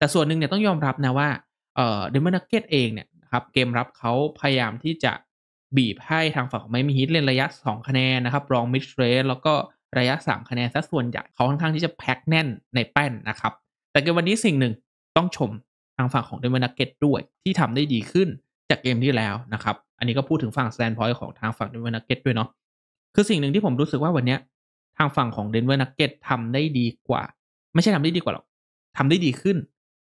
แต่ส่วนหนึ่งเนี่ยต้องยอมรับนะว่าเเดมอนนักเก็ตเองเนี่ยครับเกมรับเขาพยายามที่จะบีบให้ ทางฝั่งของไมมีฮิตเล่นระยะ 2 คะแนนนะครับรองมิดเรสแล้วก็ระยะ 3 คะแนนซะส่วนใหญ่เขาค่อนข้างที่จะแพ็คแน่นในแป้นนะครับ แต่เกมวันนี้สิ่งหนึ่งต้องชมทางฝั่งของเดมอนนักเก็ตด้วย ที่ทำได้ดีขึ้นจากเกมที่แล้วนะครับ อันนี้ก็พูดถึงฝั่งแซนพอยต์ของทางฝั่งเดนเวอร์นักเก็ตด้วยเนาะคือสิ่งหนึ่งที่ผมรู้สึกว่าวันนี้ทางฝั่งของเดนเวอร์นักเก็ตทำได้ดีกว่า ไม่ใช่ทำได้ดีกว่าหรอกทำได้ดีขึ้น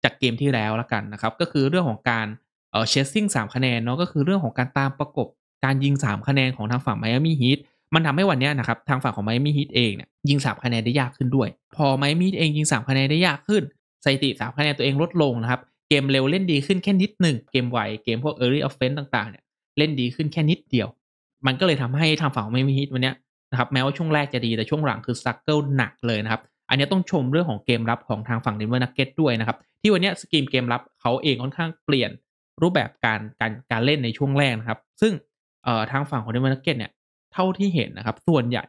จากเกมที่แล้วละกันนะครับก็คือเรื่องของการเอ่อเชสซิ่งสามคะแนนเนาะก็คือเรื่องของการตามประกบการยิง 3 คะแนนของทางฝั่งไมอามี่ฮีทมันทำให้วันนี้นะครับ ทางฝั่งของไมอามี่ฮีทเองเนี่ยยิง3คะแนนได้ยากขึ้นด้วย พอไมอามี่เองยิง3คะแนนได้ยากขึ้นสถิติมคะแนนตัวเองลดลงนะครับ เกมเร็วเล่นดีขึ้นแค่นิดหนึ่งเกมไวเกมพวก early offense ต่างๆเนี่ยเล่นดีขึ้นแค่นิดเดียว มันก็เลยทำให้ทางฝั่งงไมอามี่ฮีทวันนี้นะครับแม้ว่าช่วงแรกจะดีแต่ช่วงหลังคือสักเกิลหนักเลยนะครับอันนี้ต้องชมเรื่องของเกมรับของทางฝั่งเดนเวอร์นักเก็ตด้วยนะครับ ที่วันนี้สกีมเกมรับเขาเองค่อนข้างเปลี่ยนรูปแบบการการการเล่นในช่วงแรกนะครับ ซึ่งทางฝั่งของเดนเวอร์นักเก็ตเนี่ยเท่าที่เห็นนะครับ ส่วนใหญ่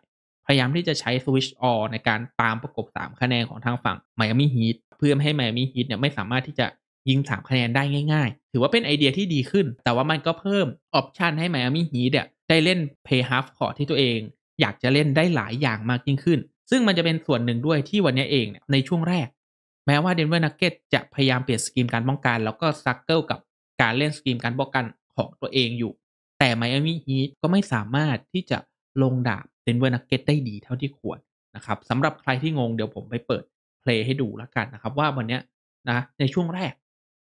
พยายามที่จะใช้สวิชออในการตามประกบ3คะแนนของทางฝั่งไมอามี่ฮีทเพื่อให้ไมอามี่ฮีทเนี่ยไม่สามารถที่จะยิง3 คะแนนได้ง่าย ๆ ถือว่าเป็นไอเดียที่ดีขึ้น แต่ว่ามันก็เพิ่มออปชันให้ไมอามี่ฮีทเนี่ยได้เล่นเพย์ฮาฟคอร์ที่ตัวเอง อยากจะเล่นได้หลายอย่างมากยิ่งขึ้นซึ่งมันจะเป็นส่วนหนึ่งด้วยที่วันนี้เองเนในช่วงแรกแม้ว่าเดนเวอร์นักเก็ตจะพยายามเปลี่ยนสกีมการป้องกันแล้วก็ซักเกิลกับการเล่นสกีมการป้องกันของตัวเองอยู่ แต่ไมอามี่ฮีทก็ไม่สามารถที่จะลงดาบเดนเวอร์นักเก็ตได้ดีเท่าที่ควรนะครับสำหรับใครที่งงเดี๋ยวผมไปเปิดเพลงให้ดูแล้วกันนะครับว่าวันนี้นะในช่วงแรก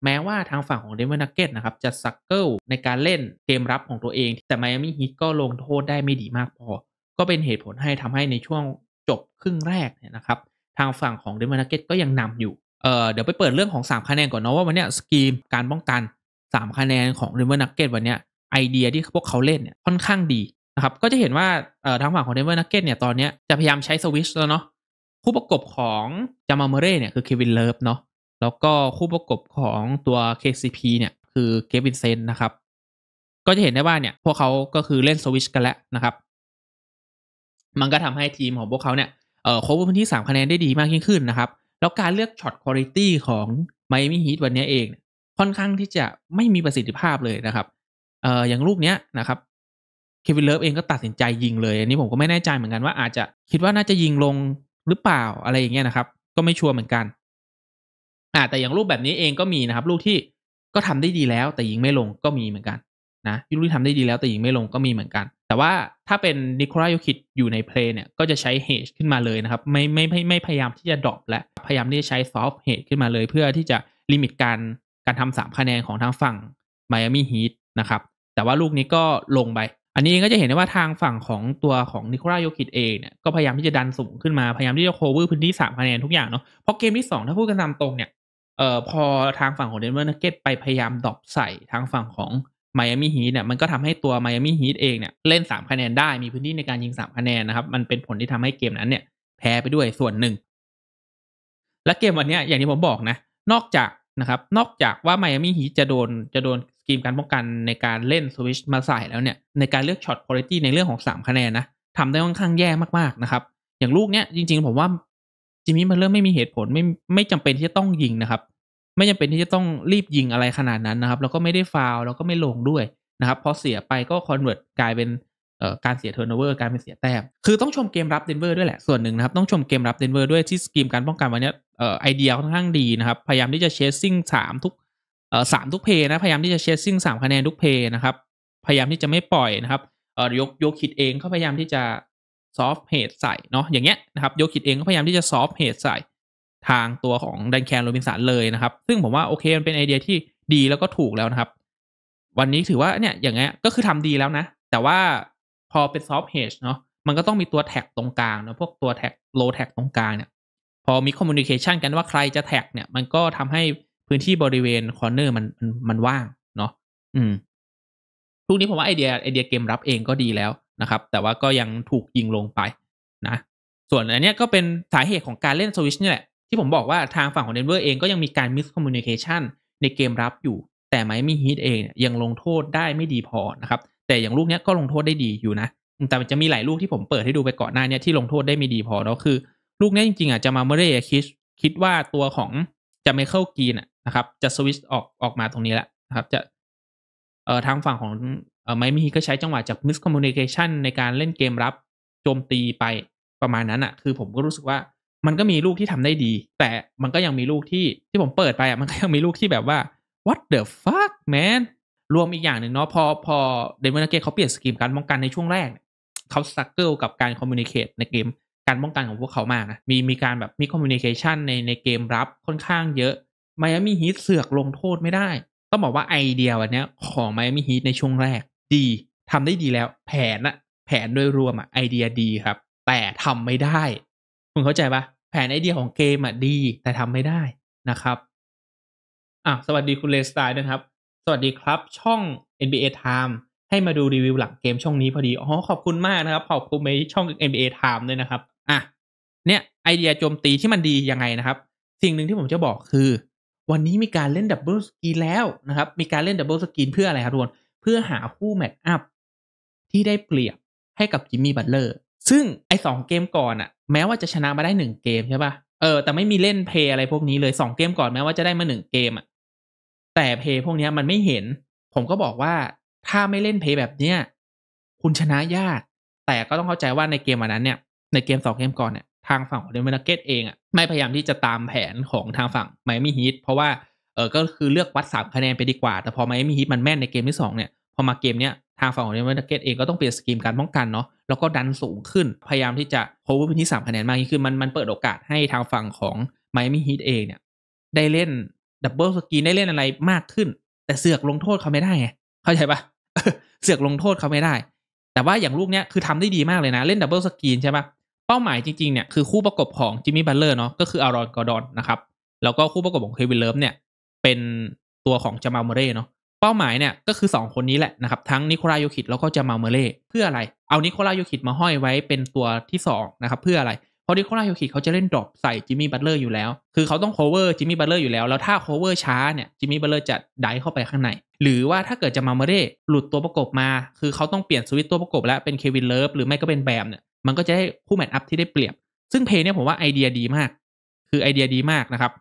แม้ว่าทางฝั่งของเดนเวอร์นักเก็ตนะครับจะซักเกิลในการเล่นเกมรับของตัวเองแต่ไมอามี่ฮีทก็ลงโทษได้ไม่ดีมากพอก็เป็นเหตุผลให้ทำให้ในช่วงจบครึ่งแรกเนี่ยนะครับ ทางฝั่งของเดมอนเกตก็ยังนำอยู่เอ่อเดี๋ยวไปเปิดเรื่องของ 3คะแนนก่อนเนาะว่าวันนี้สกีมการป้องกัน 3 คะแนนของเดมอนเกตวันนี้ไอเดียที่พวกเขาเล่นเนี่ยค่อนข้างดีนะครับก็จะเห็นว่าเอ่อทางฝั่งของเดมอนเกตเนี่ยตอนนี้จะพยายามใช้สวิชแล้วเนาะคู่ประกบของจามาเมเร่เนี่ยคือเควินเลิฟเนาะแล้วก็คู่ประกบของตัว KCP เนี่ยคือเควินเซนนะครับก็จะเห็นได้ว่าเนี่ยพวกเขาก็คือเล่นสวิชกันแล้วนะครับมันก็ทำให้ทีมของพวกเขาเนี่ยเอ่อโคอรพื้นที่3คะแนนได้ดีมากยิ่งขึ้นนะครับ แล้วการเลือกช็อตคุณภาพของไมมี่ฮีทวันนี้เอง ค่อนข้างที่จะไม่มีประสิทธิภาพเลยนะครับ เอ่ออย่างลูกเนี้ยนะครับ เควินเลิฟเองก็ตัดสินใจยิงเลย อันนี้ผมก็ไม่แน่ใจเหมือนกันว่าอาจจะคิดว่าน่าจะยิงลงหรือเปล่าอะไรอย่างเงี้ยนะครับ ก็ไม่ชัวร์เหมือนกันอ่าแต่อย่างรูปแบบนี้เองก็มีนะครับลูกที่ก็ทำได้ดีแล้ว แต่ยิงไม่ลงก็มีเหมือนกันนะยูรุทำได้ดีแล้วแต่ยิงไม่ลงก็มีเหมือนกัน แต่ว่าถ้าเป็นนิโคลายูคิดอยู่ในเพลย์เนี่ยก็จะใช้เฮชขึ้นมาเลยนะครับไม่ไม่ไม่ไม่พยายามที่จะดรอปและพยายามที่จะใช้ซอฟเฮชขึ้นมาเลย เพื่อที่จะลิมิตการการทำสามคะแนนของทางฝั่งไมอามี่ฮีทนะครับแต่ว่าลูกนี้ก็ลงไป อันนี้เองก็จะเห็นได้ว่าทางฝั่งของตัวของนิโคลายูคิดเองเนี่ยก็พยายามที่จะดันสูงขึ้นมาพยายามที่จะโคเวอร์พื้นที่สามคะแนนทุกอย่างเนาะเพราะเกมที่สองถ้าพูดกันตามตรงเนี่ยเอ่อพอทางฝั่งของเดนเวอร์นักเก็ตไปพยายามดรอปใส่ทางฝั่งของไมอามี่ฮีทเนี่ยมันก็ทำให้ตัวไมอามี่ฮีทเองเนี่ยเล่น 3 คะแนนได้มีพื้นที่ในการยิง 3 คะแนนนะครับมันเป็นผลที่ทำให้เกมนั้นเนี่ย แพ้ไปด้วยส่วนหนึ่ง และเกมวันนี้ อย่างที่ผมบอกนะ นอกจากนะครับ นอกจากว่าไมอามี่ฮีทจะโดนจะโดนสกีมการป้องกันในการเล่นสวิชมาใส่แล้วเนี่ยในการเลือกช็อตคุณภาพในเรื่องของ 3 คะแนนนะทำได้ค่อนข้างแย่มากๆนะครับ อย่างลูกเนี้ยจริง ๆผมว่าจิมมี่มันเริ่มไม่มีเหตุผลไม่ไม่จำเป็นที่จะต้องยิงนะครับไม่จำเป็นที่จะต้องรีบยิงอะไรขนาดนั้นนะครับแล้วก็ไม่ได้ฟาวแล้วก็ไม่ลงด้วยนะครับพอเสียไปก็คอนเวิร์ตกลายเป็นการเสียเทอร์โนเวอร์การเป็นเสียแต้มคือต้องชมเกมรับเดนเวอร์ด้วยแหละส่วนหนึ่งนะครับ ต้องชมเกมรับเดนเวอร์ด้วยที่สกีมการป้องกันวันนี้ไอเดียค่อนข้างดีนะครับพยายามที่จะเชสซิ่งสามทุกสามทุกเพย์นะพยายามที่จะเชสซิ่งสามคะแนนทุกเพย์นะครับพยายามที่จะไม่ปล่อยนะครับยกยกคิดเองเขาพยายามที่จะซอฟเพดใส่เนาะอย่างเงี้ยนะครับยกคิดเองก็พยายามที่จะซอฟเพดใส่ทางตัวของแดนแคนโรบินสันเลยนะครับ ซึ่งผมว่าโอเคมันเป็นไอเดียที่ดีแล้วก็ถูกแล้วนะครับ วันนี้ถือว่าเนี่ยอย่างเงี้ย ก็คือทำดีแล้วนะ แต่ว่าพอเป็นซอฟต์เฮชเนาะมันก็ต้องมีตัวแท็กตรงกลางนะพวกตัวแท็กโลแท็กตรงกลางเนี่ย พอมีคอมมูนิเคชันกันว่าใครจะแท็กเนี่ย มันก็ทำให้พื้นที่บริเวณคอร์เนอร์มันมันมันว่างเนาะอืมทุกนี้ผมว่าไอเดียไอเดียเกมรับเองก็ดีแล้วนะครับ แต่ว่าก็ยังถูกยิงลงไปนะ ส่วนอันนี้ก็เป็นสาเหตุของการเล่นสวิชนี่แหละที่ผมบอกว่าทางฝั่งของเดนเวอร์เองก็ยังมีการมิสคอมมูนิเคชันในเกมรับอยู่ แต่ไมมี่ฮีทเองยังลงโทษได้ไม่ดีพอนะครับ แต่อย่างลูกนี้ก็ลงโทษได้ดีอยู่นะ แต่จะมีหลายลูกที่ผมเปิดให้ดูไปก่อนหน้านี้ที่ลงโทษได้ไม่ดีพอแล้วคือ ลูกนี้จริง ๆอ่ะจะมาเมเรย์คิดคิดว่าตัวของจะไม่เข้ากีนนะครับจะสวิตช์ออกออกมาตรงนี้แล้วนะครับจะเอ่อทางฝั่งของเอ่อไมมี่ฮีก็ใช้จังหวะจากมิสคอมมูนิเคชันในการเล่นเกมรับ โจมตีไปประมาณนั้นอ่ะคือผมก็รู้สึกว่ามันก็มีลูกที่ทำได้ดี แต่มันก็ยังมีลูกที่ที่ผมเปิดไปอ่ะมันก็ยังมีลูกที่แบบว่า what the fuck man รวมอีกอย่างหนึ่งเนาะพอพอเดนเวอร์เกตเขาเปลี่ยนสกิมการป้องกันในช่วงแรกเขาสักเกิลกับการคอมมิวนิเคชในเกมการป้องกันของพวกเขามากนะมีมีการแบบมีคอมมิวนิเคชันในในเกมรับค่อนข้างเยอะ ไมอามี่ฮีทเสือกลงโทษไม่ได้ต้องบอกว่าไอเดียวันนี้ของไมอามี่ฮีทในช่วงแรก ดี ทำได้ดีแล้ว แผนอะแผนโดยรวมอะไอเดียดีครับแต่ทำไม่ได้คุณเข้าใจปะแผนไอเดียของเกมอ่ะดีแต่ทำไม่ได้นะครับอ่ะสวัสดีคุณเลสไตล์นะครับ สวัสดีครับช่อง NBA Time ให้มาดูรีวิวหลังเกมช่องนี้พอดีอ๋อขอบคุณมากนะครับขอบคุณไปช่อง NBA Time ด้วยนะครับอ่ะเนี่ยไอเดียโจมตีที่มันดียังไงนะครับ สิ่งหนึ่งที่ผมจะบอกคือ วันนี้มีการเล่นดับเบิลสกีแล้วนะครับ มีการเล่นดับเบิลสกีเพื่ออะไรครับทุกคนเพื่อหาคู่แมตช์อัพที่ได้เปรียบให้กับจิมมี่บัตเลอร์ซึ่งไอสองเกมก่อนอะแม้ว่าจะชนะมาได้หนึ่งเกมใช่ปะ่ะ เออแต่ไม่มีเล่นเพย์อะไรพวกนี้เลยสองเกมก่อนแม้ว่าจะได้มาหนึ่งเกมอะแต่เพย์พวกนี้มันไม่เห็นผมก็บอกว่าถ้าไม่เล่นเพย์แบบเนี้ยคุณชนะยากแต่ก็ต้องเข้าใจว่าในเกมวันนั้นเนี่ยในเกมสองเกมก่อนเนี่ยทางฝั่งของเดนเวอร์เกตเองอะไม่พยายามที่จะตามแผนของทางฝั่งไมมี่ฮีทเพราะว่าเออก็คือเลือกวัดสามคะแนนไปดีกว่า แต่พอไมมี่ฮีทมันแม่นในเกมที่สองเนี่ยพอมาเกมเนี้ยทางฝั่งของเดนเวอร์นักเก็ตเองก็ต้องเปลี่ยนสกีมการป้องกันเนาะแล้วก็ดันสูงขึ้นพยายามที่จะ cover พื้นที่3คะแนนมากยิ่งขึ้นมันมันเปิดโอกาสให้ทางฝั่งของไมอามี่ฮีทเองเนี่ยได้เล่นดับเบิลสกีได้เล่นอะไรมากขึ้น แต่เสือกลงโทษเขาไม่ได้ไงเข้าใจปะเสือกลงโทษเขาไม่ได้ แต่ว่าอย่างลูกเนี้ยคือทำได้ดีมากเลยนะเล่นดับเบิลสกีนใช่ปะเป้าหมายจริงๆเนี่ยคือคู่ประกบของจิมมี่บัลเลอร์เนาะก็คืออารอนกอร์ดอนนะครับ แล้วก็คู่ประกบของเควินเลิฟเนี่ยเป็นตัวของจามาโมเร่เนาะเป้าหมายเนี่ยก็คือ 2 คนนี้แหละนะครับ ทั้งนิโคลาโยคิดแล้วก็จะมาเมเล่เพื่ออะไรเอานิโคลาโยคิดมาห้อยไว้เป็นตัวที่ 2 นะครับ เพื่ออะไร เพราะนิโคลาโยคิดเขาจะเล่นดรอปใส่จิมมี่บัตเลอร์อยู่แล้ว คือเขาต้องโคเวอร์จิมมี่บัตเลอร์อยู่แล้ว แล้วถ้าโคเวอร์ช้า เนี่ยจิมมี่บัตเลอร์จะดิเข้าไปข้างใน หรือว่าถ้าเกิดจะมาเมเล่หลุดตัวประกบมา คือเขาต้องเปลี่ยนสวิตตัวประกบแล้วเป็นเควินเลิฟหรือไม่ก็เป็นแบมเนี่ย มันก็จะได้คู่แมตช์อัพที่ได้เปรียบ ซึ่งเพย์เนี่ยผมว่าไอเดียดีมาก คือไอเดียดีมากนะครับ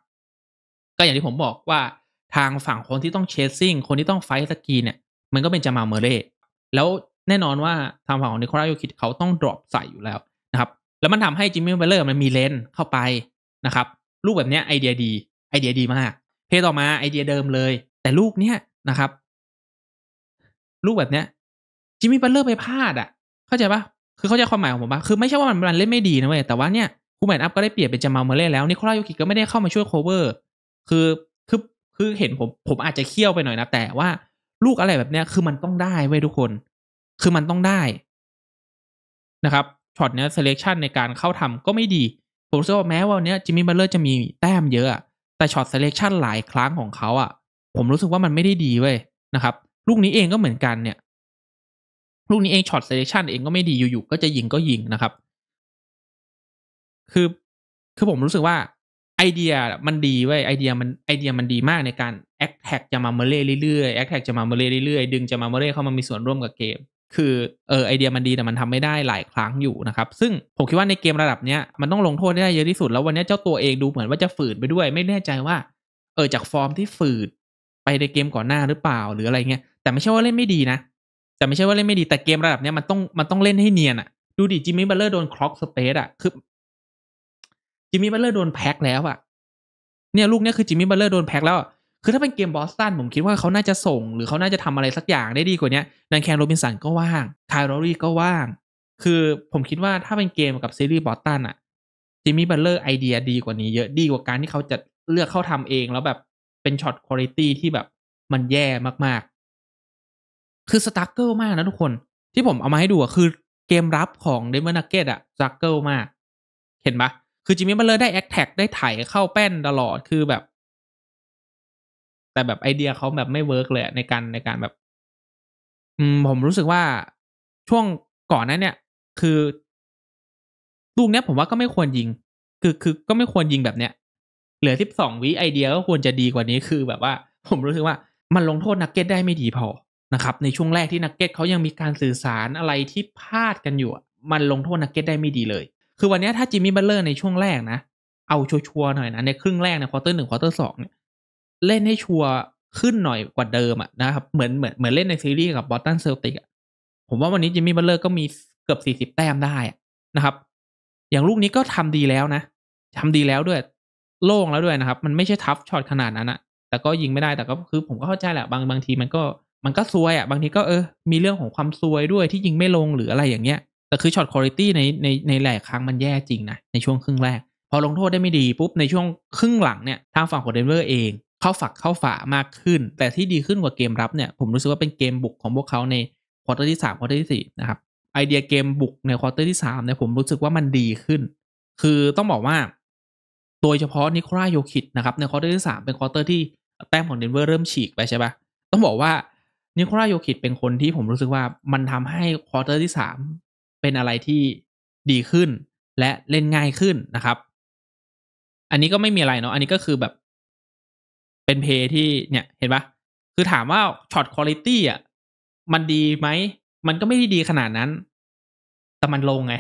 ก็อย่างที่ผมบอกว่าทางฝั่งคนที่ต้องเชสซิ่งคนที่ต้องไฟสกีเนี่ย มันก็เป็นจามาเมเร่แล้วแน่นอนว่าทางฝั่งของนิโคลัสโยคิดเขาต้องดรอปใส่อยู่แล้วนะครับ แล้วมันทำให้จิมมี่เบลเลอร์มันมีเลน เข้าไปนะครับลูกแบบนี้ไอเดียดีไอเดียดีมาก เพต่อมาไอเดียเดิมเลย แต่ลูกเนี้ยนะครับลูกแบบเนี้ยจิมมี่เบลเลอร์ไปพลาดอ่ะ เข้าใจปะคือเข้าใจความหมายของผมปะคือไม่ใช่ว่ามันเล่นไม่ดีนะเว้ยแต่ว่าเนี่ยคูแมนอัพก็ได้เปรียบเป็นจามาเมเร่แล้วนิโคลาโยคิก็ไม่ได้เข้ามาช่วยโคเวอร์คือคือเห็นผม ผมอาจจะเคี่ยวไปหน่อยนะแต่ว่าลูกอะไรแบบเนี้ย คือมันต้องได้เว้ยทุกคน คือมันต้องได้นะครับช็อตเนี้ยเซเลคชันในการเข้าทำก็ไม่ดีผมเชื่อว่าแม้ว่าวันนี้ยจิมมี่บัลเลอร์จะมีแต้มเยอะแต่ช็อตเซเลคชันหลายครั้งของเขาอะ่ะผมรู้สึกว่ามันไม่ได้ดีเว้ยนะครับ ลูกนี้เองก็เหมือนกันเนี่ยลูกนี้เองช็อตเซเลคชันเองก็ไม่ดีอยู่ๆก็จะยิงก็ยิงนะครับคือคือผมรู้สึกว่าไอเดียมันดีไว้ไอเดียมันไอเดียมันดีมากในการแอคแท็กจะมาเมเล่เรื่อยๆแอคแท็กจะมาเมเล่เรื่อย ๆ ดึงจะมาเมเล่เข้ามามีส่วนร่วมกับเกม คือเออไอเดียมันดีแต่มันทำไม่ได้หลายครั้งอยู่นะครับ ซึ่งผมคิดว่าในเกมระดับเนี้ยมันต้องลงโทษได้เยอะที่สุดแล้ววันนี้เจ้าตัวเองดูเหมือนว่าจะฝืดไปด้วย ไม่แน่ใจว่าเออจากฟอร์มที่ฝืด ไปในเกมก่อนหน้าหรือเปล่าหรืออะไรเงี้ย แต่ไม่ใช่ว่าเล่นไม่ดีนะแต่ไม่ใช่ว่าเล่นไม่ดีแต่เกมระดับเนี้ยมันต้องมันต้องเล่นให้เนียนอะดูดิจิมมี่บัลเลอร์โดนคล็อกสเปซอะคือจิมมี่บัลเลอร์โดนแพ็กแล้วอะเนี่ยลูกเนี้ยคือจิมมี่บัลเลอร์โดนแพ็กแล้ว คือถ้าเป็นเกมบอสตันผมคิดว่าเขาน่าจะส่ง หรือเขาน่าจะทำอะไรสักอย่างได้ดีกว่านี้นันแคนโรบินสันก็ว่างคายโรลี่ก็ว่าง คือผมคิดว่าถ้าเป็นเกมกับซีรีส์บอสตันอะจิมมี่บัลเลอร์ไอเดียดีกว่านี้ เยอะดีกว่าการที่เขาจะเลือกเข้าทำเองแล้วแบบเป็นช็อตคุณภาพที่แบบมันแย่มากๆ คือสตั๊กเกิลมากนะทุกคน ที่ผมเอามาให้ดูอะคือเกมรับของเดมอนนักเก็ตอะสตั๊กเกิลมาก เห็นปะคือจิมมี่บัลเลอร์ได้แอคแท็กได้ถ่ายเข้าแป้นตลอดคือแบบ แต่แบบไอเดียเขาแบบไม่เวิร์กเลยในการในการแบบอืมผมรู้สึกว่าช่วงก่อนนั้นเนี่ยคือ ลูกเนี้ยผมว่าก็ไม่ควรยิง คือคือก็ไม่ควรยิงแบบเนี้ย เหลือทิ่สองวิไอเดียก็ควรจะดีกว่านี้คือแบบว่า ผมรู้สึกว่ามันลงโทษนักเก็ตได้ไม่ดีพอนะครับในช่วงแรกที่นักเก็ตเขายังมีการสื่อสารอะไรที่พลาดกันอยู่ มันลงโทษนักเก็ตได้ไม่ดีเลยคือวันนี้ถ้าจิมมี่บัลเลอร์ในช่วงแรกนะ เอาชัวร์หน่อยนะ ในครึ่งแรกในควอเตอร์หนึ่งควอเตอร์สองเนี่ยเล่นให้ชัวร์ขึ้นหน่อยกว่าเดิมอะนะครับเหมือนเหมือนเหมือนเล่นในซีรีส์กับบอสตันเซลติกอะผมว่าวันนี้จิมมี่บัลเลอร์ก็มีเกือบสี่สิบแต้มได้นะครับ อย่างลูกนี้ก็ทำดีแล้วนะทำดีแล้วด้วยโล่งแล้วด้วยนะครับ มันไม่ใช่ทัฟช็อตขนาดนั้นอะแต่ก็ยิงไม่ได้แต่ก็คือผมก็เข้าใจแหละบางบางทีมันก็มันก็ซวยอะะบางทีก็เออมีเรื่องของความซวยด้วยที่ยิงไม่ลงหรืออะไรอย่างเงี้ยแต่คือช็อตคุณภาพในในในหลายครั้งมันแย่จริงนะในช่วงครึ่งแรก พอลงโทษได้ไม่ดีปุ๊บในช่วงครึ่งหลังเนี่ย ทางฝั่งของเดนเวอร์เองเข้าฝักเข้าฝามากขึ้น แต่ที่ดีขึ้นกว่าเกมรับเนี่ย ผมรู้สึกว่าเป็นเกมบุกของพวกเขาในควอเตอร์ที่3ควอเตอร์ที่ 4 นะครับ ไอเดียเกมบุกในควอเตอร์ที่3เนี่ยผมรู้สึกว่ามันดีขึ้น คือต้องบอกว่าโดยเฉพาะนิโคลาโยคิดนะครับในควอเตอร์ที่3 เป็นควอเตอร์ที่แต้มของเดนเวอร์เริ่มฉีกไปใช่ปะต้องบอกว่านิโคลาโยคิดเป็นคนที่ผมรู้สึกว่ามันทำให้ควอเตอร์ที่3เป็นอะไรที่ดีขึ้นและเล่นง่ายขึ้นนะครับ อันนี้ก็ไม่มีอะไรเนาะ อันนี้ก็คือแบบ เป็นเพย์ที่เนี่ยเห็นปะคือถามว่าช็อตคุณลิตี้อ่ะมันดีไหม มันก็ไม่ได้ดีขนาดนั้น แต่มันลงไง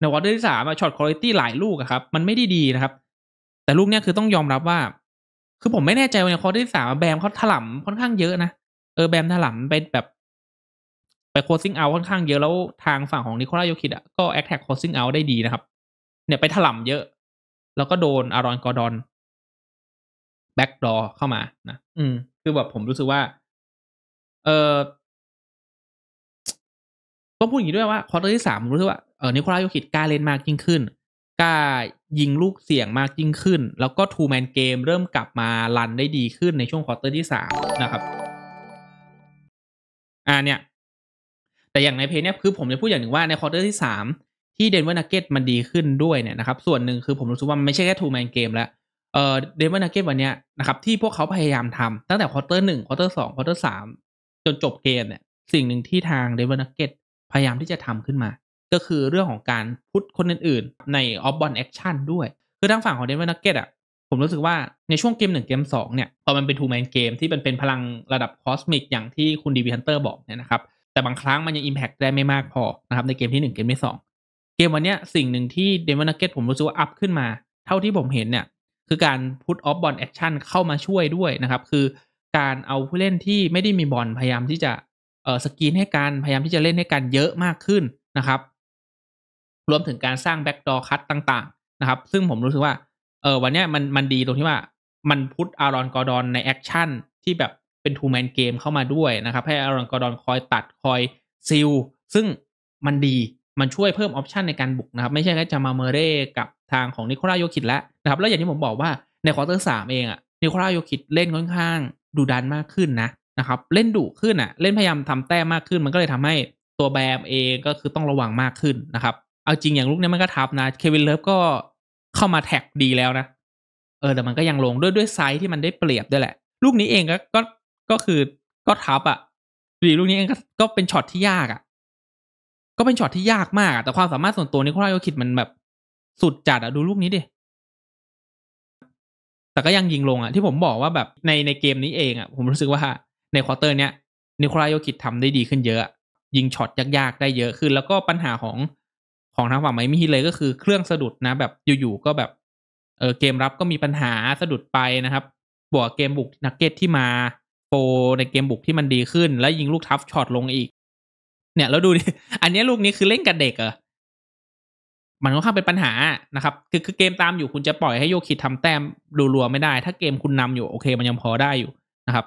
ในวอเตอร์ที่สามช็อตคุณลิตี้หลายลูกอะครับ มันไม่ได้ดีนะครับ แต่ลูกเนี้ยคือต้องยอมรับว่า คือผมไม่แน่ใจว่าในวอเตอร์ที่สามแบมเขาถล่มค่อนข้างเยอะนะเออแบมถล่มไปแบบไปโคซิ่งเอาค่อนข้างเยอะแล้ว ทางฝั่งของนิโคลาโยคิดอ่ะก็แอคแท็กโคซิ่งเอาได้ดีนะครับ เนี่ยไปถล่มเยอะ แล้วก็โดนอารอนกอร์ดอนแบ็กดอเข้ามานะ อืม คือแบบผมรู้สึกว่า เออต้องพูดอย่างนี้ด้วยว่าคอร์เตอร์ที่สามรู้สึกว่าเออนิโคลาโยคิดกล้าเล่นมากยิ่งขึ้น กล้ายิงลูกเสี่ยงมากยิ่งขึ้น แล้วก็ทูแมนเกมเริ่มกลับมา รันได้ดีขึ้นในช่วงคอร์เตอร์ที่สามนะครับอ่าเนี่ยแต่อย่างในเพจเนี่ยคือผมจะพูดอย่างหนึ่งว่าในคอร์เตอร์ที่สามที่เดนเวอร์นาเก็ตมันดีขึ้นด้วยเนี่ยนะครับ ส่วนหนึ่งคือผมรู้สึกว่าไม่ใช่แค่ทูแมนเกมแล้วเออเดนเวอร์นาเก็ตวันเนี้ยนะครับที่พวกเขาพยายามทำตั้งแต่คอร์เตอร์หนึ่งคอร์เตอร์สองคอร์เตอร์สามจนจบเกมเนี่ยสิ่งหนึ่งที่ทางเดนเวอร์นาเก็ตพยายามที่จะทำขึ้นมา ก็คือเรื่องของการพุทคนอื่นๆในออฟบอลแอคชั่นด้วย คือทางฝั่งของเดนเวอร์นาเก็ตอ่ะผมรู้สึกว่าในช่วงเกมหนึ่งเกมสองเนี่ยพอมันเป็นทูแมนเกมที่มันเป็นพลังระดับคอสมิกอย่างที่คุณดีวีฮันเตอร์บอกเนี่ยนะครับแต่บางครั้งมันยังอิมแพคได้ไม่มากพอนะครับในเกมที่ 1 เกมที่สองเกมวันนี้สิ่งหนึ่งที่เดมอนนักเก็ตผมรู้สึกว่า อัพขึ้นมาเท่าที่ผมเห็นเนี่ย คือการพุทออฟบอลแอคชั่นเข้ามาช่วยด้วยนะครับ คือการเอาผู้เล่นที่ไม่ได้มีบอล พยายามที่จะเออสกรีนให้การพยายามที่จะเล่นให้การเยอะมากขึ้นนะครับ รวมถึงการสร้างแบ็กดอร์คัตต่างๆ นะครับ ซึ่งผมรู้สึกว่าเออวันนี้มันมันดีตรงที่ว่า มันพุทอารอนกอร์ดอนในแอคชั่นที่แบบเป็นทูแมนเกมเข้ามาด้วยนะครับ ให้อารังกอดอนคอยตัดคอยซิลซึ่งมันดีมันช่วยเพิ่มออปชันในการบุกนะครับ ไม่ใช่แค่จะมาเมเร่กับทางของนิโคลาโยคิดแล้วนะครับแล้วอย่างที่ผมบอกว่าในควอเตอร์สามเองอะนิโคลาโยคิดเล่นค่อนข้างดุดันมากขึ้นนะนะครับ เล่นดุขึ้นอะเล่นพยายามทำแต้มมากขึ้น มันก็เลยทำให้ตัวแบมเองก็คือต้องระวังมากขึ้นนะครับเอาจริงอย่างลูกนี้มันก็ทับนะเควินเลิฟก็เข้ามาแท็กดีแล้วนะ เออแต่มันก็ยังลงด้วยด้วยไซส์ที่มันได้เปรียบด้วยแหละลูกนี้เองก็กก็คือก็ทับอ่ะดีลูกนี้เองก็เป็นช็อตที่ยากอ่ะก็เป็นช็อตที่ยากมาก แต่ความสามารถส่วนตัวนี่คุณไโยคิดมันแบบสุดจัดอ่ะดูลูกนี้ดิแต่ก็ยังยิงลงอ่ะ ที่ผมบอกว่าแบบในในเกมนี้เองอ่ะผมรู้สึกว่าในควอเตอร์เนี้ยนิโคลายโยคิดทำได้ดีขึ้นเยอะ ยิงช็อตยาก ๆ ได้เยอะขึ้น แล้วก็ปัญหาของของทางฝั่งไมมี่เลยก็คือเครื่องสะดุดนะ แบบอยู่ๆก็แบบ เออเกมรับก็มีปัญหาสะดุดไปนะครับบวกเกมบุกนักเก็ตที่มาโกในเกมบุกที่มันดีขึ้น แล้วยิงลูกทัฟช็อตลงอีก เนี่ยแล้วดูดิอันนี้ลูกนี้คือเล่นกับเด็กเหรอมันค่อนข้างเป็นปัญหานะครับ คือคือเกมตามอยู่คุณจะปล่อยให้โยคิดทำแต้มรัวๆไม่ได้ ถ้าเกมคุณนำอยู่โอเค มันยังพอได้อยู่นะครับ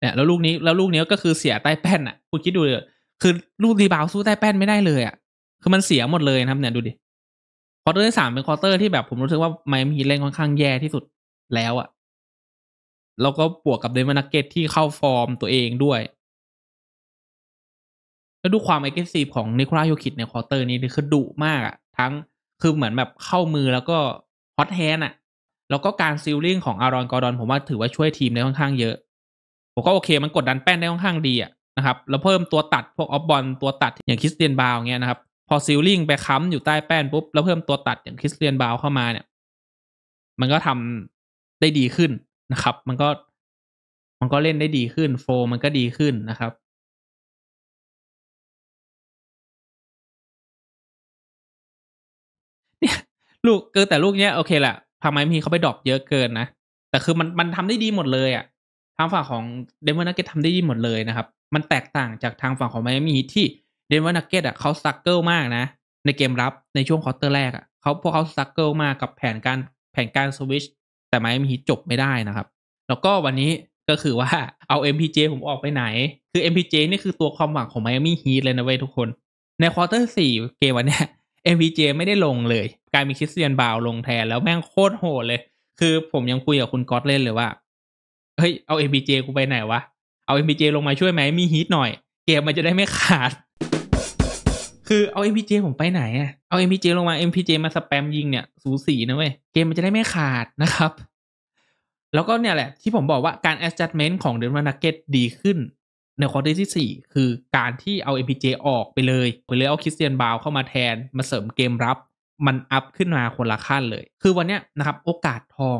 เนี่ยแล้วลูกนี้แล้วลูกนี้ก็คือเสียใต้แป้นอ่ะคุณคิดดูเลยคือลูกรีบาวสู้ใต้แป้นไม่ได้เลยอ่ะคือมันเสียหมดเลยนะครับเนี่ยดูดิควอเตอร์ที่สามเป็นควอเตอร์ที่แบบผมรู้สึกว่า ไมมีเล่นค่อนข้างแย่ที่สุดแล้วอะแล้วก็บวกกับเดนมาร์เก็ตที่เข้าฟอร์มตัวเองด้วย แล้วดูความไอเกสซีของนิโคลาโยคิดในควอเตอร์นี้คือดุมากอะทั้งคือเหมือนแบบเข้ามือแล้วก็ฮอตแฮนอะแล้วก็การซิลลิ่งของอารอนกอร์ดอน ผมว่าถือว่าช่วยทีมได้ค่อนข้างเยอะ ผมก็โอเคมันกดดันแป้นได้ค่อนข้างดีอะนะครับ แล้วเพิ่มตัวตัดพวกออฟบอลตัวตัดอย่างคริสเตียนบาวเงี้ยนะครับพอซิลลิงไปค้ำอยู่ใต้แป้นปุ๊บแล้วเพิ่มตัวตัดอย่างคริสเตียนบาวเข้ามาเนี่ยมันก็ทำได้ดีขึ้นนะครับ มันก็มันก็เล่นได้ดีขึ้นโฟ มันก็ดีขึ้นนะครับ เนี่ยลูกเกิแต่ลูกเนี้ยโอเคแหละทำไมมีเขาไปดรอปเยอะเกินนะแต่คือมันมันทำได้ดีหมดเลยอะ่ะ ทางฝั่งของเดมอนนักเก็ตทำได้ดีหมดเลยนะครับ มันแตกต่างจากทางฝั่งของไมมี่ที่เดนเวอร์นักเก็ตอ่ะเขาสักเกิลมากนะ ในเกมรับในช่วงคอร์เตอร์แรกอ่ะเขาพวกเขาสักเกิลมากกับแผนการ แผนการสวิชแต่ไม่ามีจบไม่ได้นะครับ แล้วก็วันนี้ก็คือว่าเอา MPJ ผมออกไปไหน คือ MPJ นี่คือตัวความหวังของไมมี่ฮีทเลยนะเว้ยทุกคน ในควอเตอร์สี่เกมวันนี้ MPJ ไม่ได้ลงเลยกลายมีคริสเตียนบาวลงแทน แล้วแม่งโคตรโหดเลย คือผมยังคุยกับคุณก๊อตเล่นเลยว่าเฮ้ยเอา MPJ กูไปไหนวะเอา MPJ ลงมาช่วยไหมมีฮีทหน่อย เกมมันจะได้ไม่ขาดคือเอา MPJ ผมไปไหนอะเอา MPJ ลงมา MPJ มาสแปมยิงเนี่ย สูสีนะเว้ย เกมมันจะได้ไม่ขาดนะครับ แล้วก็เนี่ยแหละที่ผมบอกว่าการ adjustment ของเดนมาร์นักเก็ตดีขึ้น ในควอเตอร์ที่ 4 คือการที่เอา MPJ ออกไปเลย ไปเลยเอาคริสเตียนบาวเข้ามาแทน มาเสริมเกมรับมันอัพขึ้นมาคนละขั้นเลย คือวันเนี้ยนะครับ โอกาสทอง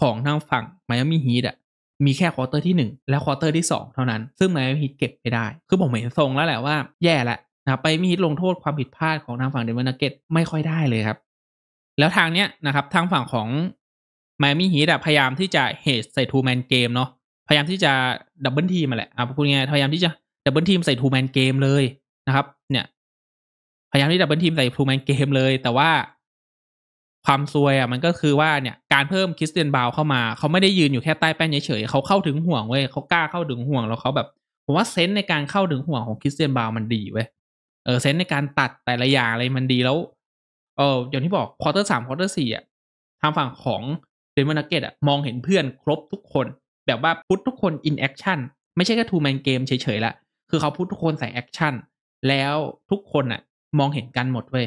ของทางฝั่งไมอามี่ฮีทอะมีแค่ควอเตอร์ที่ 1 และควอเตอร์ที่ 2 เท่านั้น ซึ่งไมอามี่ฮีทเก็บไม่ได้ คือผมเห็นทรงแล้วแหละว่า แย่ละนะไปมีลงโทษความผิดพลาดของทางฝั่งเดนเวอร์นักเก็ตไม่ค่อยได้เลยครับ แล้วทางเนี้ยนะครับทางฝั่งของไมอมี่ฮีทพยายามที่จะเฮดใส่ทูแมนเกมเนาะพยายามที่จะดับเบิลทีมาแหละอ่ะพูดง่ายพยายามที่จะดับเบิลทีมใส่ทูแมนเกมเลยนะครับเนี่ยพยายามที่ดับเบิลทีมใส่ทูแมนเกมเลยแต่ว่าความซวยอ่ะมันก็คือว่าเนี่ยการเพิ่มคริสเตียนบาวเข้ามาเขาไม่ได้ยืนอยู่แค่ใต้แป้นเฉยๆเขาเข้าถึงห่วงเว้ยเขากล้าเข้าถึงห่วงแล้วเขาแบบผมว่าเซนส์ในการเข้าถึงห่วงของคริสเตียนบาวมันดีเว้ยเออเซนในการตัดแต่ละอย่างอะไรมันดีแล้วเอออย่างที่บอกควอเตอร์สามควอเตอร์สี่อ่ะทางฝั่งของเดนมาร์เก็ตอ่ะ มองเห็นเพื่อนครบทุกคน แบบว่าพุททุกคนอินแอคชั่นไม่ใช่แค่ทูแมนเกมเฉยๆละคือเขาพุททุกคนใส่แอคชั่นแล้วทุกคนอ่ะ มองเห็นกันหมดเว้ย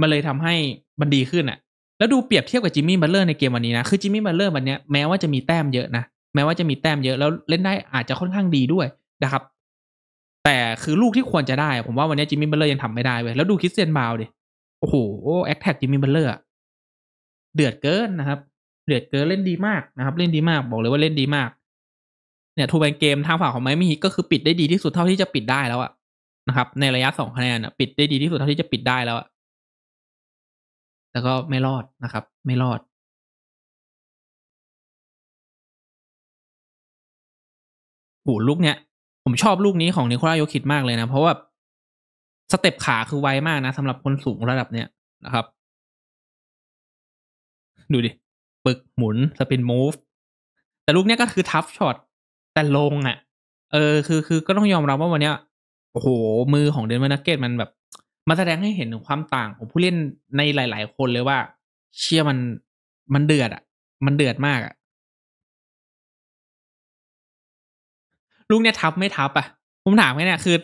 มันเลยทำให้มันดีขึ้นอ่ะ แล้วดูเปรียบเทียบกับจิมมี่บัลเลอร์ในเกมวันนี้นะ คือจิมมี่บัลเลอร์วันนี้แม้ว่าจะมีแต้มเยอะนะแม้ว่าจะมีแต้มเยอะแล้วเล่นได้อาจจะค่อนข้างดีด้วยนะครับแต่คือลูกที่ควรจะได้ ผมว่า วันนี้จิมมี่เบลเลอร์ยังทำไม่ได้เว้ยแล้วดูคิสเซนบาวดิโอ้โหแอคแท็กจิมมี่เบลเลอร์เดือดเกินนะครับเดือดเกินเล่นดีมากนะครับ เล่นดีมาก บอกเลยว่าเล่นดีมาก เนี่ยทูแบนเกมทางฝั่งของไมมี่ฮิกก็คือปิดได้ดีที่สุดเท่าที่จะปิดได้แล้วอะนะครับ ในระยะสองคะแนนอะปิดได้ดีที่สุดเท่าที่จะปิดได้แล้วอะแล้วก็ไม่รอดนะครับ ไม่รอดโ้ลูกเนี้ยผมชอบลูกนี้ของนิโคลาโยคิดมากเลยนะ เพราะว่าสเต็ปขาคือไวมากนะสำหรับคนสูงระดับเนี้ยนะครับ ดูดิ ปึกหมุนสปินมูฟแต่ลูกเนี้ยก็คือทัฟช็อตแต่ลงอะ่ะเออคือคือก็ต้องยอมรับว่าวันเนี้ยโอ้โหมือของเดนมาร์กเกตมันแบบมาแสดงให้เห็นถึงความต่าง ของผู้เล่นในหลาย ๆ คนเลยว่า เชียมันมันเดือดอะ่ะ มันเดือดมากอะ่ะลูกเนี่ยทับไม่ทับอ่ะ ผมถามแค่เนี่ยคือ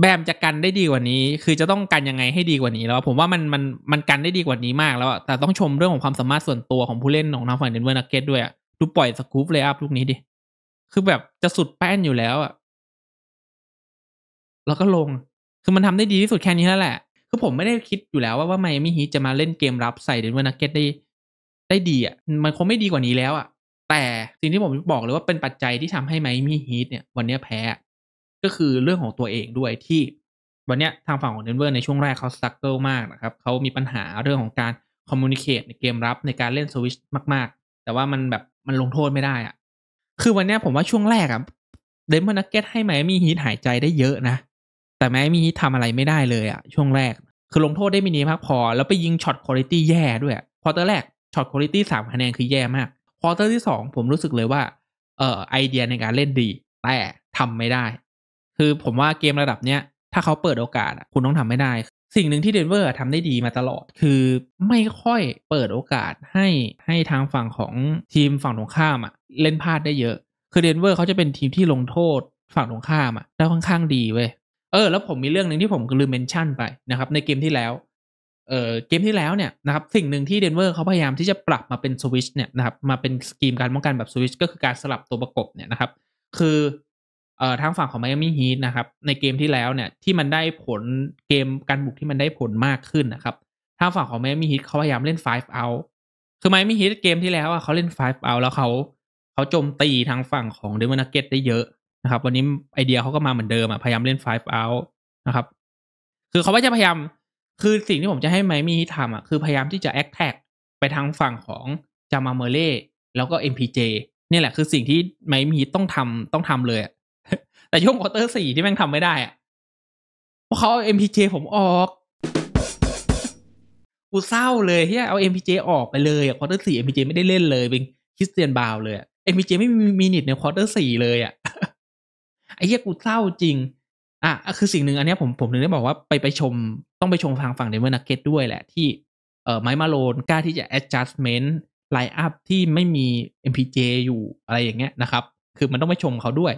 แบมจะกันได้ดีกว่านี้ คือจะต้องกันยังไงให้ดีกว่านี้แล้วผมว่ามันมันมันกันได้ดีกว่านี้มากแล้วแต่ต้องชมเรื่องของความสามารถส่วนตัวของผู้เล่นของนางฝั่งเดนเวอร์นักเก็ตด้วยอ่ะดูปล่อยสกู๊ปเลยอัพลูกนี้ดิคือแบบจะสุดแป้นอยู่แล้วอ่ะแล้วก็ลงคือมันทำได้ดีที่สุดแค่นี้แล้วแหละ คือผมไม่ได้คิดอยู่แล้วว่าว่าไมอามี่ฮีจะมาเล่นเกมรับใส่เดนเวอร์นักเก็ตได้ได้ดีอ่ะ มันคงไม่ดีกว่านี้แล้วอ่ะแต่สิ่งที่ผมบอกเลยว่าเป็นปัจจัยที่ทำให้ไมมี่ฮีทเนี่ยวันนี้แพ้ ก็คือเรื่องของตัวเองด้วยที่ วันนี้ทางฝั่งของเดนเวอร์ในช่วงแรกเขาสักเกิลมากนะครับเขามีปัญหาเรื่องของการคอมมูนิเคตในเกมรับในการเล่นสวิชมาก ๆ แต่ว่ามันแบบมันลงโทษไม่ได้อะคือวันนี้ผมว่าช่วงแรกอะเดนเวอร์นักเก็ตให้ไมมี่ฮีทหายใจได้เยอะนะแต่ไมมี่ฮีททำอะไรไม่ได้เลยอะช่วงแรกคือลงโทษได้ไม่นีมากพอ แล้วไปยิงช็อตคุณภาพแย่ด้วยพอตัวแรกช็อตคุณภาพสามคะแนนคือแย่มากควอเตอร์ที่สองผมรู้สึกเลยว่าเอ่อไอเดียในการเล่นดี แต่ทำไม่ได้ คือผมว่าเกมระดับเนี้ย ถ้าเขาเปิดโอกาสคุณต้องทำไม่ได้ สิ่งหนึ่งที่เดนเวอร์ทำได้ดีมาตลอด คือไม่ค่อยเปิดโอกาสให้ให้ทางฝั่งของทีมฝั่งตรงข้ามอะเล่นพลาดได้เยอะ คือเดนเวอร์เขาจะเป็นทีมที่ลงโทษฝั่งตรงข้ามอะได้ค่อนข้างดีเว้ยเออแล้วผมมีเรื่องหนึ่งที่ผมลืมเมนชั่นไปนะครับในเกมที่แล้วเเกมที่แล้วเนี่ยนะครับสิ่งหนึ่งที่เดนเวอร์เขาพยายามที่จะปรับมาเป็นสวิชเนี่ยนะครับ มาเป็นสกีมการป้องกันแบบสวิชก็คือการสลับตัวประกบเนี่ยนะครับ คือเออทางฝั่งของไมอามี่ฮีทนะครับในเกมที่แล้วเนี่ยที่มันได้ผลเกมการบุกที่มันได้ผลมากขึ้นนะครับทางฝั่งของไมอามี่ฮีทเขาพยายามเล่น5 out คือไมอามี่ฮีทเกมที่แล้วอ่ะเขาเล่น5 out แล้วเขาเขาโจมตีทางฝั่งของเดนเวอร์นักเก็ตได้เยอะ นะครับ วันนี้ไอเดียเขาก็มาเหมือนเดิมอ่ะพยายามเล่น5 out นะครับ คือเขาว่าจะพยายามคือสิ่งที่ผมจะให้ไมมี่ทำอ่ะ คือพยายามที่จะแอคแท็กไปทางฝั่งของจามาเมเล่แล้วก็ MPJ นี่ยแหละคือสิ่งที่ไมมี่ต้องทำต้องทำเลยแต่ช่วงควอเตอร์สี่ที่แม่งทำไม่ได้อ่ะเพราะเขาเอา MPJ ผมออกกูเศร้าเลยที่เอา MPJ ออกไปเลยอ่ะควอเตอร์สี่ MPJ ไม่ได้เล่นเลยเป็นคริสเตียนบาวเลย MPJ ไม่มีมินิทในควอเตอร์สี่เลยอ่ะไอ้เหี้ยกูเศร้าจริงอ่ะคือสิ่งหนึ่งอันนี้ผมผมถึงได้บอกว่าไปไปชม ต้องไปชมทางฝั่งเดนเวอร์นักเก็ตด้วยแหละ ที่เอ่อไมมาโลนกล้าที่จะ adjustment ไลน์อัพที่ไม่มี MPJ อยู่อะไรอย่างเงี้ยนะครับ คือมันต้องไปชมเขาด้วย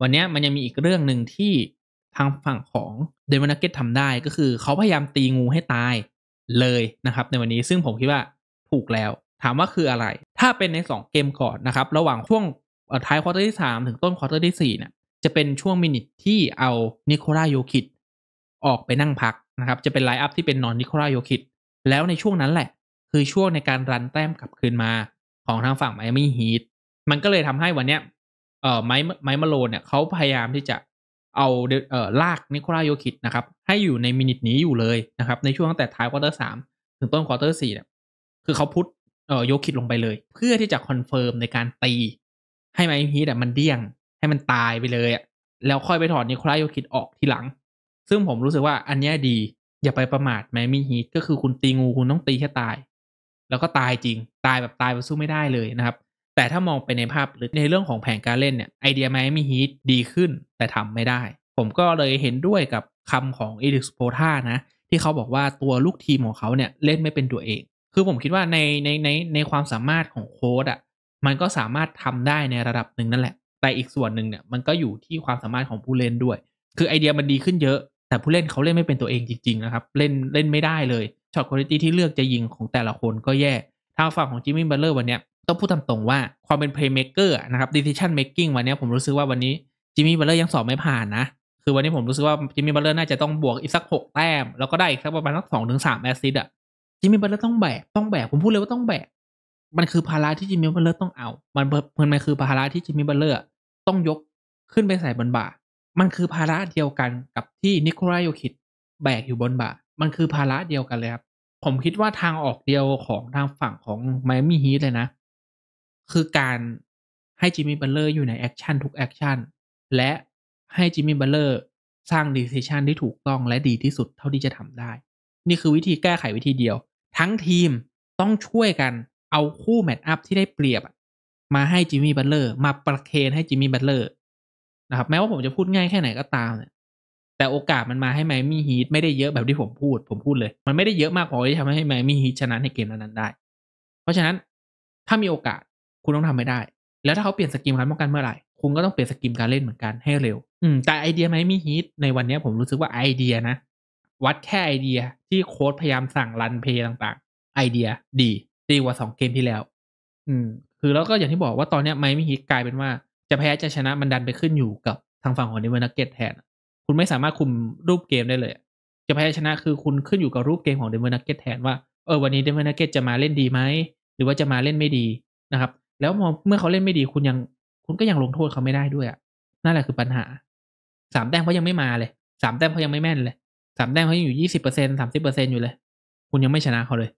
วันนี้มันยังมีอีกเรื่องหนึ่งที่ทางฝั่งของเดนเวอร์นักเก็ตทำได้ก็คือเขาพยายามตีงูให้ตายเลยนะครับ ในวันนี้ซึ่งผมคิดว่าถูกแล้ว ถามว่าคืออะไร ถ้าเป็นใน2เกมก่อนนะครับระหว่างช่วงท้ายควอเตอร์ที่3 ถึงต้นควอเตอร์ที่4เนี่ยจะเป็นช่วงมินิทที่เอานิโคล่าโยคิดออกไปนั่งพักนะครับ จะเป็นไลน์อัพที่เป็นนอนนิโคล่าโยคิดแล้วในช่วงนั้นแหละ คือช่วงในการรันแต้มกลับคืนมาของทางฝั่งไมอามี่ฮีทมันก็เลยทำให้วันเนี้ยเอ่อไมไมมาโลเนี่ยเขาพยายามที่จะเอาเอ่อลากนิโคลาโยคิดนะครับ ให้อยู่ในมินิทนี้อยู่เลยนะครับ ในช่วงตั้งแต่ท้ายควอเตอร์สามถึงต้นควอเตอร์สี่เนี่ย คือเขาพุทธเอ่อโยคิดลงไปเลย เพื่อที่จะคอนเฟิร์มในการตีให้ไมอามี่ฮีทมันเดี่ยงให้มันตายไปเลยอะแล้วค่อยไปถอดนิโคลาโยคิดออกทีหลัง ซึ่งผมรู้สึกว่าอันนี้ดี อย่าไปประมาทแมมี่ฮีท ก็คือคุณตีงูคุณต้องตีแค่ตาย แล้วก็ตายจริง ตายแบบตายไปสู้ไม่ได้เลยนะครับ แต่ถ้ามองไปในภาพหรือในเรื่องของแผนการเล่นเนี่ยไอเดียแมมี่ฮีทดีขึ้นแต่ทำไม่ได้ ผมก็เลยเห็นด้วยกับคำของเอริกสโปธานะที่เขาบอกว่าตัวลูกทีมของเขาเนี่ยเล่นไม่เป็นตัวเอง คือผมคิดว่าในในในในความสามารถของโค้ดอะ่ะมันก็สามารถทำได้ในระดับหนึ่งนั่นแหละแต่อีกส่วนหนึ่งเนี่ยมันก็อยู่ที่ความสามารถของผู้เล่นด้วยคือไอเดียมันดีขึ้นเยอะแต่ผู้เล่นเขาเล่นไม่เป็นตัวเองจริงๆนะครับ เล่นเล่นไม่ได้เลยช็อตคุณภาพที่เลือกจะยิงของแต่ละคนก็แย่ทางฝั่งของจิมมี่บัลเลอร์วันเนี้ยต้องพูดตามตรงว่าความเป็นเพลย์เมคเกอร์นะครับดิสิชันเมคกิ้งวันนี้ผมรู้สึกว่าวันนี้จิมมี่บัลเลอร์ยังสอบไม่ผ่านนะ คือวันนี้ผมรู้สึกว่าจิมมี่บัลเลอร์น่าจะต้องบวกอีกสักหกแต้ม แล้วก็ได้อีกสักประมาณสักสองถึงสามแอสซิดอะจิมมี่บัลเลอร์ต้องแบกต้องแบกผมพูดเลยว่าต้องแบกมันคือภาระที่จิมมี่บัลเลอร์ต้องเอามันมันคือภาระที่จิมมี่บัลเลอร์ต้องยกขึ้นไปใส่บนบ่า มันคือภาระเดียวกันกับที่นิโคลายโยคิดแบกอยู่บนบ่า มันคือภาระเดียวกันเลยครับ ผมคิดว่าทางออกเดียวของทางฝั่งของไมมี่ฮีทเลยนะ คือการให้จิมมี่บัลเลอร์อยู่ในแอคชั่นทุกแอคชั่น และให้จิมมี่บัลเลอร์สร้างดีเซชันที่ถูกต้องและดีที่สุดเท่าที่จะทำได้ นี่คือวิธีแก้ไขวิธีเดียว ทั้งทีมต้องช่วยกันเอาคู่แมตช์อัพที่ได้เปรียบมาให้จิมมี่บัตเลอร์ มาประเคนให้จิมมี่บัตเลอร์นะครับแม้ว่าผมจะพูดง่ายแค่ไหนก็ตามเนี่ยแต่โอกาสมันมาให้ไมมี่ฮีทไม่ได้เยอะแบบที่ผมพูด ผมพูดเลย มันไม่ได้เยอะมากพอที่ทำให้ไมมี่ฮีทชนะในเกมนั้นได้ เพราะฉะนั้นถ้ามีโอกาสคุณต้องทำไม่ได้ แล้วถ้าเขาเปลี่ยนสกิมการป้องกันเมื่อไหร่คุณก็ต้องเปลี่ยนสกิมการเล่นเหมือนกันให้เร็ว อืมแต่ไอเดียไมมี่ฮีทในวันนี้ผมรู้สึกว่าไอเดียนะวัดแค่ไอเดียที่โค้ดพยายามสั่งรันเพย์ต่างๆ ไอเดียดีดีกว่าสองเกมที่แล้ว อืมคือแล้วก็อย่างที่บอกว่าตอนเนี้ยไมมี่ฮิตกลายเป็นว่าจะแพ้จะชนะมันดันไปขึ้นอยู่กับทางฝั่งของเดวินนักเก็ตแทนคุณไม่สามารถคุมรูปเกมได้เลยจะแพ้ชนะคือคุณขึ้นอยู่กับรูปเกมของเดวินนักเก็ตแทนว่าเออวันนี้เดวินนักเก็ตจะมาเล่นดีไหมหรือว่าจะมาเล่นไม่ดีนะครับแล้วเมื่อเขาเล่นไม่ดีคุณยังคุณก็ยังลงโทษเขาไม่ได้ด้วยอะนั่นแหละคือปัญหาสามแต้มเขายังไม่มาเลยสามแต้มเขายังไม่แม่นเลยสามแต้มเขายังอยู่ยี่สิบเปอร์เซ็นสามสิบเปอร์เซ็นอยู่เลยคุณยังไม่ชนะเขาเลย